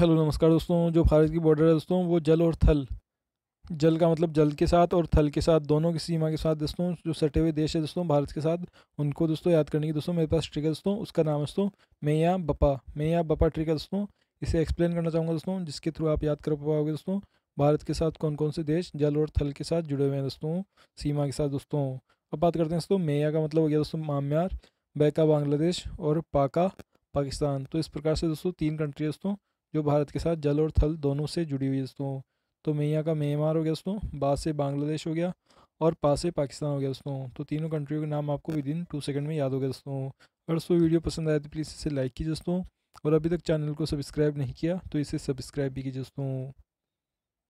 hello नमस्कार दोस्तों जो भारत की बॉर्डर है दोस्तों वो जल और थल जल का मतलब जल के साथ और थल के साथ दोनों की सीमा के साथ दोस्तों जो सटे हुए देश है दोस्तों भारत के साथ उनको दोस्तों याद करने की दोस्तों मेरे पास ट्रिक है दोस्तों उसका नाम दोस्तों मैया बपा मैया बपा ट्रिक है दोस्तों इसे एक्सप्लेन करना चाहूँगा दोस्तों जिसके थ्रू आप याद कर पाओगे दोस्तों भारत के साथ कौन कौन से देश जल और थल के साथ जुड़े हुए हैं दोस्तों सीमा के साथ दोस्तों अब बात करते हैं दोस्तों मैया का मतलब हो गया दोस्तों म्यांमार बैका बांग्लादेश और पाका पाकिस्तान तो इस प्रकार से दोस्तों तीन कंट्री दोस्तों जो भारत के साथ जल और थल दोनों से जुड़ी हुई दोस्तों तो मैया का म्यांमार हो गया दोस्तों बाद से बांग्लादेश हो गया और पास से पाकिस्तान हो गया दोस्तों तो तीनों कंट्रियों के नाम आपको विद इन टू सेकंड में याद हो गया दोस्तों अगर दोस्तों वीडियो पसंद आया तो प्लीज़ इसे लाइक कीजिए दोस्तों और अभी तक चैनल को सब्सक्राइब नहीं किया तो इसे सब्सक्राइब भी कीजिए दोस्तों